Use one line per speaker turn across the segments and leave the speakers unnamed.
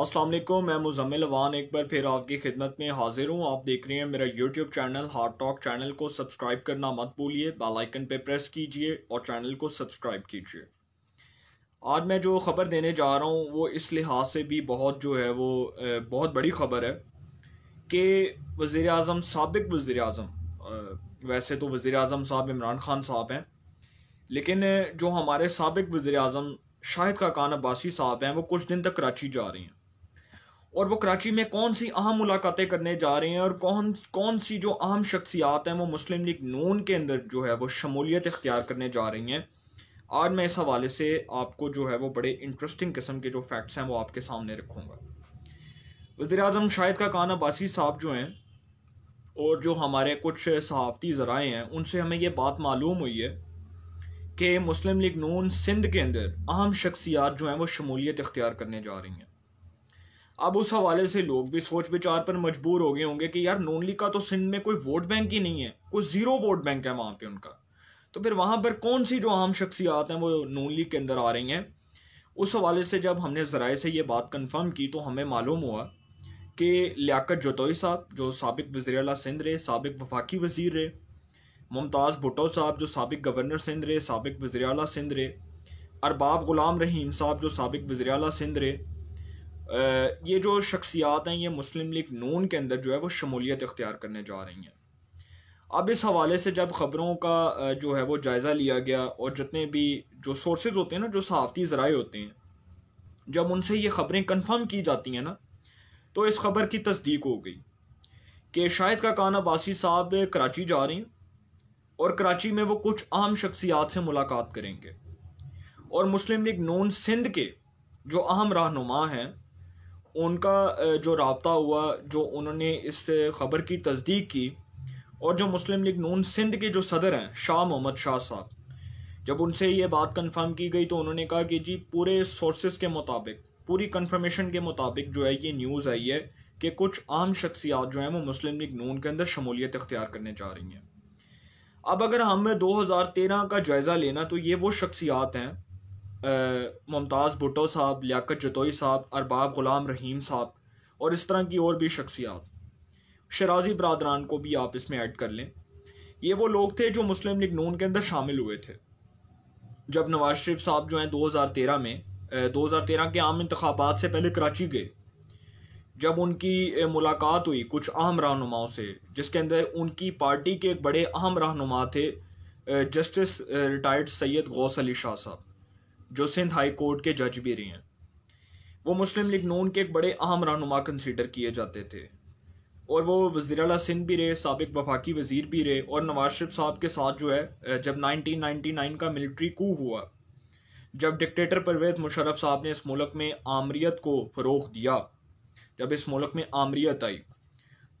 असलम मैं मुजम्मिल वान एक बार फिर आपकी खिदमत में हाजिर हूँ आप देख रहे हैं मेरा YouTube channel heart talk channel को सब्सक्राइब करना मत भूलिए बेल आइकन पे प्रेस कीजिए और चैनल को सब्सक्राइब कीजिए आज मैं जो ख़बर देने जा रहा हूँ वो इस लिहाज से भी बहुत जो है वो बहुत बड़ी ख़बर है कि वज़ी अजम सबक वज़ी अजम वैसे तो वज़ी अजम साहब इमरान ख़ान साहब हैं लेकिन जो हमारे सबक वजर अजम शाहिद का कान अब्बासी साहब हैं वो कुछ दिन तक कराची जा रहे हैं और वो कराची में कौन सी अहम मुलाकातें करने जा रहे हैं और कौन कौन सी जो अहम शख्सियात हैं वो मुस्लिम लीग नून के अंदर जो है वो शमूलियत इख्तियार करने जा रही हैं आज मैं इस हवाले से आपको जो है वो बड़े इंटरेस्टिंग किस्म के जो फैक्ट्स हैं वो आपके सामने रखूँगा वजीर अजम शाहिद का कान अबासी साहब जो हैं और जो हमारे कुछ सहाफ़ती ज़राए हैं उनसे हमें ये बात मालूम हुई है कि मुस्लिम लीग नून सिंध के अंदर अहम शख्सियात जो हैं वो शमूलियत इख्तियार करने जा रही हैं अब उस हवाले से लोग भी सोच विचार पर मजबूर हो गए होंगे कि यार नून लीग का तो सिंध में कोई वोट बैंक ही नहीं है कोई ज़ीरो वोट बैंक है वहाँ पे उनका तो फिर वहाँ पर कौन सी जो आम शख्सियात हैं वो नून लीग के अंदर आ रही हैं उस हवाले से जब हमने ज़राए से ये बात कन्फर्म की तो हमें मालूम हुआ कि लियाकत जतोई साहब जो सबक वजी अला सिंध रहे सबक वफाकी वजीर रहे मुमताज़ भुटो साहब जो सबक गवर्नर सिंध रहे सबक वजी अला सिंध रहे अरबाब ग़ुलाम रहीम साहब जो सबक वजी अला सिंध रहे ये जो शख्सियात हैं ये मुस्लिम लीग नून के अंदर जो है वो शमूलियत इख्तियार करने जा रही हैं अब इस हवाले से जब ख़बरों का जो है वो जायज़ा लिया गया और जितने भी जो सोर्सेज होते हैं ना जो सहाफ़ती ज़राए होते हैं जब उनसे ये ख़बरें कन्फर्म की जाती हैं ना तो इस ख़बर की तस्दीक हो गई कि शाहिद का कान अबासी साहब कराची जा रही हैं और कराची में वो कुछ अहम शख्सियात से मुलाकात करेंगे और मुस्लिम लीग नून सिंध के जो अहम रहनुमा हैं उनका जो रबता हुआ जो उन्होंने इस खबर की तस्दीक की और जो मुस्लिम लीग नून सिंध के जो सदर हैं शाह मोहम्मद शाह साहब जब उनसे ये बात कंफर्म की गई तो उन्होंने कहा कि जी पूरे सोर्सेस के मुताबिक पूरी कंफर्मेशन के मुताबिक जो है ये न्यूज़ आई है कि कुछ आम शख्सियात जो हैं वो मुस्लिम लीग नून के अंदर शमूलियत अख्तियार करने जा रही हैं अब अगर हमें तेरह का जायज़ा लेना तो ये वो शख्सियात हैं मुमताज़ भुटो साहब लियाकत जतोई साहब अरबाब ग़ुलाम रहीम साहब और इस तरह की और भी शख्सियात शराजी बरदरान को भी आप इसमें ऐड कर लें ये वो लोग थे जो मुस्लिम लीग नून के अंदर शामिल हुए थे जब नवाज शरीफ साहब जो हैं 2013 में 2013 के आम इंतबात से पहले कराची गए जब उनकी मुलाकात हुई कुछ अहम रहनुमाओं से जिसके अंदर उनकी पार्टी के एक बड़े अहम रहनुमा थे जस्टिस रिटायर्ड सैयद गौस अली शाह साहब जो सिंध हाई कोर्ट के जज भी रहे हैं वो मुस्लिम लीग नून के एक बड़े अहम रहनुमा कंसिडर किए जाते थे और वो वजीर अला सिंध भी रहे सबक वफाकी वजीर भी रहे और नवाज शरीफ साहब के साथ जो है जब 1999 का मिलिट्री कू हुआ जब डिक्टेटर परवेज मुशरफ साहब ने इस मुल्क में आमरीत को फ़रोग दिया जब इस मुल्क में आमरीत आई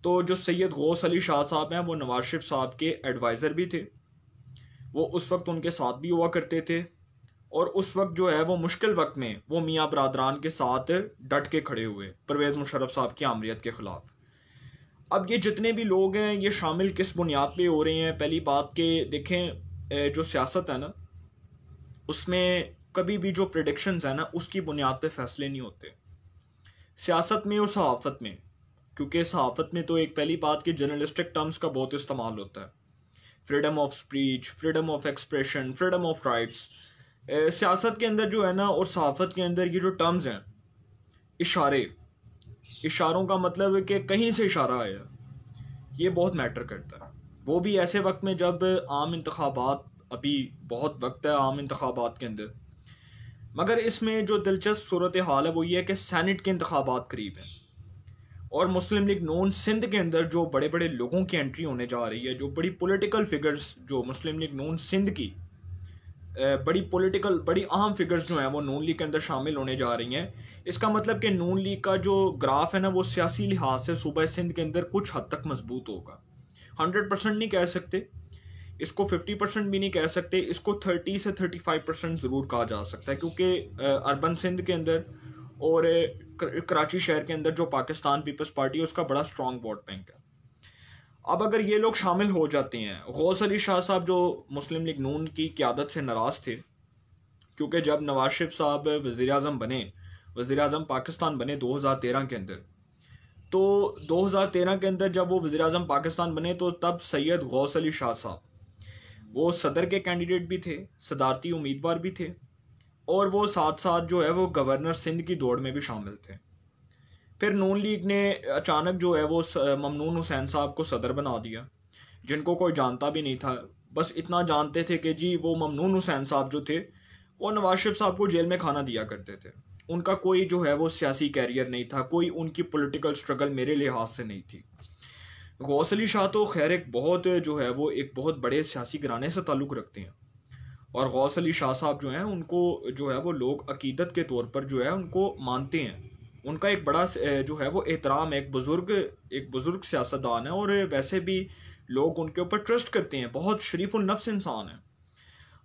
तो जो सैयद गौस अली शाह साहब हैं वो नवाज शरीफ साहब के एडवाइज़र भी थे वो उस वक्त उनके साथ भी हुआ करते थे और उस वक्त जो है वो मुश्किल वक्त में वो मियाँ बरदरान के साथ डट के खड़े हुए परवेज़ मुशरफ साहब की आमरीत के ख़िलाफ़ अब ये जितने भी लोग हैं ये शामिल किस बुनियाद पर हो रहे हैं पहली बात के देखें जो सियासत है ना उसमें कभी भी जो प्रडिक्शन है ना उसकी बुनियाद पर फैसले नहीं होते सियासत में और सहाफ़त में क्योंकि सहाफ़त में तो एक पहली बात की जर्नलिस्टिक टर्म्स का बहुत इस्तेमाल होता है freedom of speech freedom of expression freedom of rights सियासत के अंदर जो है ना और सहाफ़त के अंदर ये जो टर्म्स हैं इशारे इशारों का मतलब है कि कहीं से इशारा आया ये बहुत मैटर करता है वो भी ऐसे वक्त में जब आम इंतबात अभी बहुत वक्त है आम इंतबात के अंदर मगर इसमें जो दिलचस्प सूरत हाल है वो ये है कि सैनट के इंतबात करीब हैं और मुस्लिम लीग नून सिंध के अंदर जो बड़े बड़े लोगों की एंट्री होने जा रही है जो बड़ी पॉलिटिकल फिगर्स जो मुस्लिम लीग नून सिंध की बड़ी पॉलिटिकल बड़ी अहम फिगर्स जो हैं वो नून लीग के अंदर शामिल होने जा रही हैं इसका मतलब कि नून लीग का जो ग्राफ है ना वो सियासी लिहाज से सूबह सिंध के अंदर कुछ हद तक मजबूत होगा हंड्रेड परसेंट नहीं कह सकते इसको फिफ्टी परसेंट भी नहीं कह सकते इसको थर्टी से थर्टी फाइव परसेंट ज़रूर कहा जा सकता है क्योंकि अरबन सिंध के अंदर और कराची शहर के अंदर जो पाकिस्तान पीपल्स पार्टी है उसका बड़ा स्ट्रॉन्ग वोट बैंक है अब अगर ये लोग शामिल हो जाते हैं गौस अली शाह साहब जो मुस्लिम लीग नून की क्यादत से नाराज़ थे क्योंकि जब नवाज शरीफ साहब वज़ी अजम बने वजीर अजम पाकिस्तान बने 2013 के अंदर तो 2013 के अंदर जब वो वज़ी अजम पाकिस्तान बने तो तब सैयद गौस अली शाह साहब वो सदर के कैंडिडेट भी थे सदारती उम्मीदवार भी थे और वो साथ साथ जो है वो गवर्नर सिंध की दौड़ में भी शामिल थे फिर नून लीग ने अचानक जो है वो ममनून हुसैन साहब को सदर बना दिया जिनको कोई जानता भी नहीं था बस इतना जानते थे कि जी वो ममनून हुसैन साहब जो थे वो नवाज शरीफ साहब को जेल में खाना दिया करते थे उनका कोई जो है वो सियासी कैरियर नहीं था कोई उनकी पॉलिटिकल स्ट्रगल मेरे लिहाज से नहीं थी गौसली शाह तो खैर एक बहुत जो है वो एक बहुत बड़े सियासी घराने से ताल्लुक़ रखते हैं और गौसली शाह साहब जो हैं उनको जो है वो लोग अकीदत के तौर पर जो है उनको मानते हैं उनका एक बड़ा जो है वो एहतराम है एक बुज़ुर्ग एक बुज़ुर्ग सियासतदान है और वैसे भी लोग उनके ऊपर ट्रस्ट करते हैं बहुत शरीफुलनफ्स इंसान है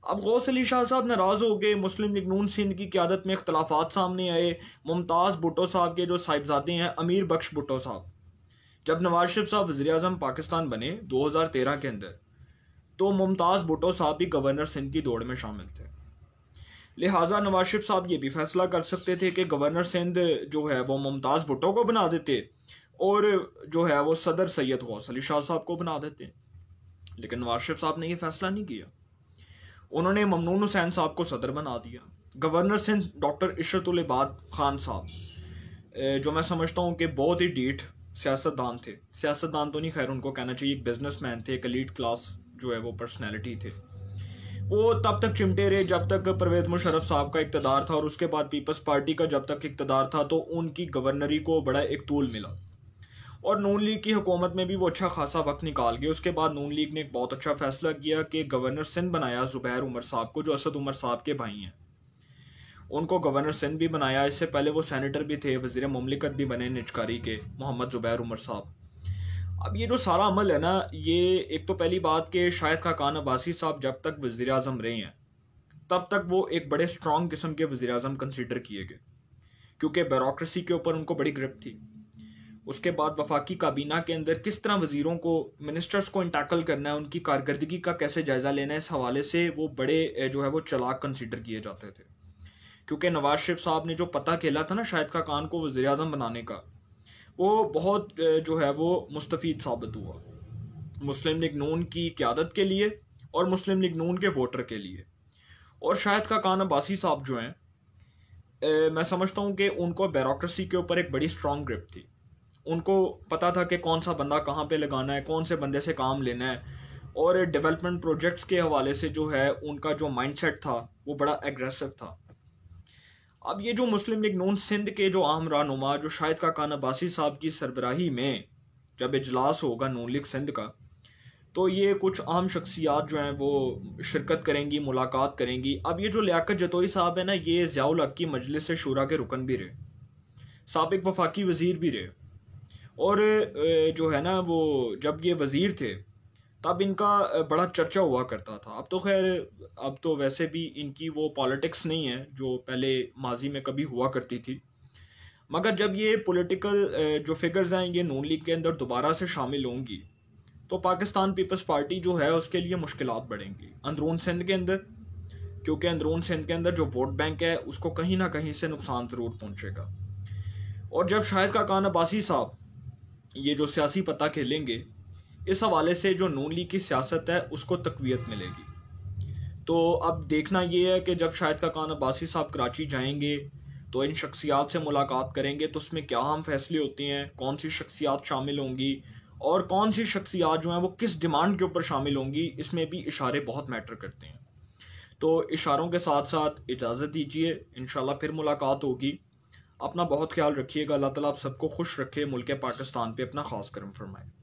अब गौस अली शाह साहब नाराज़ हो गए मुस्लिम लीग नून सिंध की क्यादत में इख्तलाफात सामने आए मुमताज़ भुटो साहब के जो साहिबजादे हैं अमीर बख्श भुटो साहब जब नवाज शरीफ साहब वजी अजम पाकिस्तान बने 2013 के अंदर तो मुमताज़ भुटो साहब भी गवर्नर सिंध की दौड़ में शामिल थे लिहाजा नवाज शरीफ साहब ये भी फैसला कर सकते थे कि गवर्नर सिंध जो है वो मुमताज़ भुट्टो को बना देते और जो है वो सदर सैयद गौस अली शाह साहब को बना देते लेकिन नवाज शरीफ साहब ने ये फैसला नहीं किया उन्होंने ममनून हुसैन साहब को सदर बना दिया गवर्नर सिंध डॉक्टर इशरतुलबाद खान साहब जो मैं समझता हूँ कि बहुत ही डीठ सियासतदान थे सियासतदान तो नहीं खैर उनको कहना चाहिए एक बिजनेसमैन थे एक अलीट क्लास जो है वो पर्सनैलिटी थे वो तब तक चिमटे रहे जब तक परवेज मुशरफ साहब का इकतदार था और उसके बाद पीपल्स पार्टी का जब तक इकतदार था तो उनकी गवर्नरी को बड़ा एक तूल मिला और नून लीग की हुकूमत में भी वो अच्छा खासा वक्त निकाल गए उसके बाद नून लीग ने एक बहुत अच्छा फैसला किया कि गवर्नर सिंध बनाया जुबैर उमर साहब को जो असद उमर साहब के भाई हैं उनको गवर्नर सिंध भी बनाया इससे पहले वो सैनिटर भी थे वजीर ममलिकत भी बने निजकारी के मोहम्मद जुबैर उमर साहब अब ये जो सारा अमल है ना ये एक तो पहली बात कि शायद खान अब्बासी साहब जब तक वज़ी अजम रहे हैं तब तक वो एक बड़े स्ट्रॉन्ग किस्म के वज़ी अजम कंसिडर किए गए क्योंकि बेरोक्रेसी के ऊपर उनको बड़ी ग्रिप थी उसके बाद वफाकी काबीना के अंदर किस तरह वजीरों को मिनिस्टर्स को इंटैकल करना है उनकी कारकर्दगी का कैसे जायज़ा लेना है इस हवाले से वो बड़े जो है वो चलाक कंसिडर किए जाते थे क्योंकि नवाज शरीफ साहब ने जो पता खेला था ना शाहिद खान को वजी अजम बनाने का वो बहुत जो है वो मुस्तफ़ साबित हुआ मुस्लिम लीग नून की क्यादत के लिए और मुस्लिम लीग नून के वोटर के लिए और शायद का कान अब्बासी साहब जो हैं मैं समझता हूँ कि उनको बैरोक्रेसी के ऊपर एक बड़ी स्ट्रांग ग्रिप थी उनको पता था कि कौन सा बंदा कहाँ पे लगाना है कौन से बंदे से काम लेना है और डेवलपमेंट प्रोजेक्ट्स के हवाले से जो है उनका जो माइंडसेट था वो बड़ा एग्रेसिव था अब ये जो मुस्लिम लीग नून सिंध के जो आम रहनुमा जो शाहिद का कान अब्बासी साहब की सरबराही में जब इजलास होगा नून लीग सिंध का तो ये कुछ आम शख्सियात जो हैं वो शिरकत करेंगी मुलाकात करेंगी अब ये जो लियाकत जतोई साहब है ना ये ज़ियाउल हक की मजलिस शुरा के रुकन भी रहे सबक वफाकी वज़ीर भी रहे और जो है ना वो जब ये वज़ीर थे तब इनका बड़ा चर्चा हुआ करता था अब तो खैर अब तो वैसे भी इनकी वो पॉलिटिक्स नहीं है जो पहले माजी में कभी हुआ करती थी मगर जब ये पॉलिटिकल जो फिगर्स हैं ये नून लीग के अंदर दोबारा से शामिल होंगी तो पाकिस्तान पीपल्स पार्टी जो है उसके लिए मुश्किल बढ़ेंगी अंदरून सिंध के अंदर क्योंकि अंदरून सिंध के अंदर जो वोट बैंक है उसको कहीं ना कहीं से नुकसान ज़रूर पहुँचेगा और जब शाहिद का कान अब्बासी साहब ये जो सियासी पता खेलेंगे इस हवाले से जो नून लीग की सियासत है उसको तकवीत मिलेगी तो अब देखना ये है कि जब शाहिद का खान अब्बासी साहब कराची जाएंगे तो इन शख्सियात से मुलाकात करेंगे तो उसमें क्या हम फैसले होते हैं कौन सी शख्सियात शामिल होंगी और कौन सी शख्सियात जो हैं वो किस डिमांड के ऊपर शामिल होंगी इसमें भी इशारे बहुत मैटर करते हैं तो इशारों के साथ साथ इजाज़त दीजिए इन फिर मुलाकात होगी अपना बहुत ख्याल रखिएगा अल्लाह ताला आप सबको खुश रखे मुल्क पाकिस्तान पे अपना ख़ास करम फरमाए